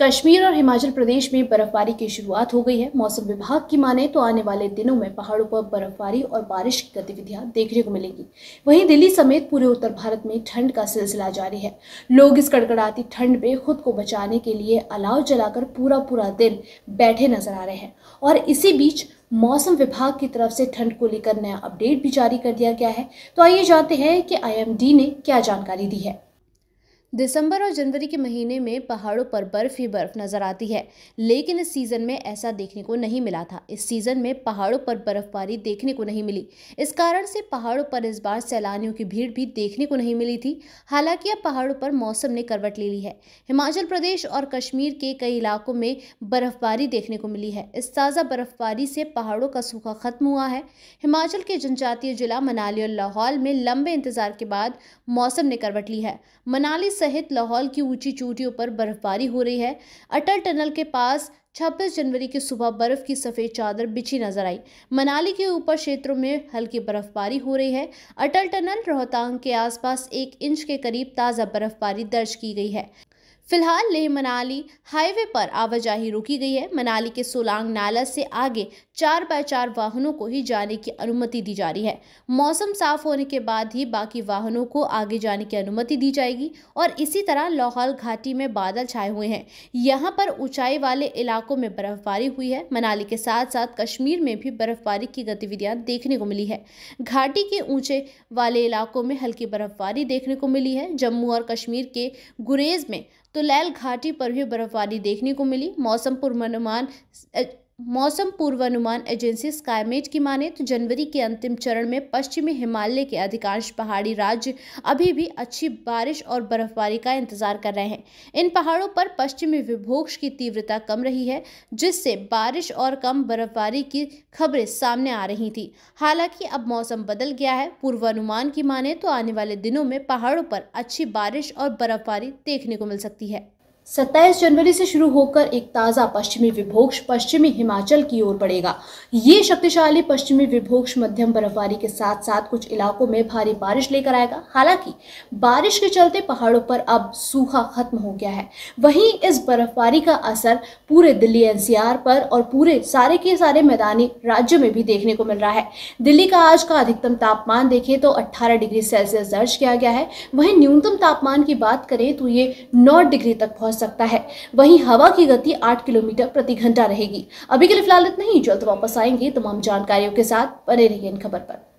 कश्मीर और हिमाचल प्रदेश में बर्फबारी की शुरुआत हो गई है मौसम विभाग की माने तो आने वाले दिनों में पहाड़ों पर बर्फबारी और बारिश की गतिविधियां देखने को मिलेंगी वहीं दिल्ली समेत पूरे उत्तर भारत में ठंड का सिलसिला जारी है लोग इस कड़कड़ाती ठंड में खुद को बचाने के लिए अलाव जलाकर पूरा पूरा दिन बैठे नजर आ रहे हैं और इसी बीच मौसम विभाग की तरफ से ठंड को लेकर नया अपडेट भी जारी कर दिया गया है तो आइए जानते हैं कि आई ने क्या जानकारी दी है दिसंबर और जनवरी के महीने में पहाड़ों पर बर्फ ही बर्फ नजर आती है लेकिन इस सीज़न में ऐसा देखने को नहीं मिला था इस सीज़न में पहाड़ों पर बर्फबारी देखने को नहीं मिली इस कारण से पहाड़ों पर इस बार सैलानियों की भीड़ भी देखने को नहीं मिली थी हालांकि अब पहाड़ों पर मौसम ने करवट ले ली है हिमाचल प्रदेश और कश्मीर के कई इलाकों में बर्फबारी देखने को मिली है इस ताज़ा बर्फबारी से पहाड़ों का सूखा खत्म हुआ है हिमाचल के जनजातीय जिला मनाली और लाहौल में लंबे इंतजार के बाद मौसम ने करवट ली है मनाली सहित लाहौल की ऊंची चोटियों पर बर्फबारी हो रही है अटल टनल के पास 26 जनवरी की सुबह बर्फ की सफ़ेद चादर बिछी नजर आई मनाली के ऊपर क्षेत्रों में हल्की बर्फबारी हो रही है अटल टनल रोहतांग के आसपास एक इंच के करीब ताज़ा बर्फबारी दर्ज की गई है फिलहाल लेह मनाली हाईवे पर आवाजाही रोकी गई है मनाली के सोलांग नाला से आगे चार बाय चार वाहनों को ही जाने की अनुमति दी जा रही है मौसम साफ होने के बाद ही बाकी वाहनों को आगे जाने की अनुमति दी जाएगी और इसी तरह लाहौल घाटी में बादल छाए हुए हैं यहाँ पर ऊंचाई वाले इलाकों में बर्फबारी हुई है मनाली के साथ साथ कश्मीर में भी बर्फबारी की गतिविधियां देखने को मिली है घाटी के ऊंचे वाले इलाकों में हल्की बर्फबारी देखने को मिली है जम्मू और कश्मीर के गुरेज में तो लैल घाटी पर भी बर्फबारी देखने को मिली मौसम पूर्वानुमान मौसम पूर्वानुमान एजेंसी स्काईमेट की माने तो जनवरी के अंतिम चरण में पश्चिमी हिमालय के अधिकांश पहाड़ी राज्य अभी भी अच्छी बारिश और बर्फबारी का इंतजार कर रहे हैं इन पहाड़ों पर पश्चिमी विभोक्ष की तीव्रता कम रही है जिससे बारिश और कम बर्फबारी की खबरें सामने आ रही थी हालांकि अब मौसम बदल गया है पूर्वानुमान की माने तो आने वाले दिनों में पहाड़ों पर अच्छी बारिश और बर्फबारी देखने को मिल सकती है सत्ताईस जनवरी से शुरू होकर एक ताज़ा पश्चिमी विभोक्ष पश्चिमी हिमाचल की ओर बढ़ेगा ये शक्तिशाली पश्चिमी विभोक्ष मध्यम बर्फबारी के साथ साथ कुछ इलाकों में भारी बारिश लेकर आएगा हालांकि बारिश के चलते पहाड़ों पर अब सूखा खत्म हो गया है वहीं इस बर्फबारी का असर पूरे दिल्ली एनसीआर पर और पूरे सारे के सारे मैदानी राज्यों में भी देखने को मिल रहा है दिल्ली का आज का अधिकतम तापमान देखें तो अट्ठारह डिग्री सेल्सियस दर्ज किया गया है वहीं न्यूनतम तापमान की बात करें तो ये नौ डिग्री तक पहुंच सकता है वहीं हवा की गति आठ किलोमीटर प्रति घंटा रहेगी अभी के लिए फिलहाल इतना ही जल्द वापस आएंगे तमाम जानकारियों के साथ बने रहिए इन खबर पर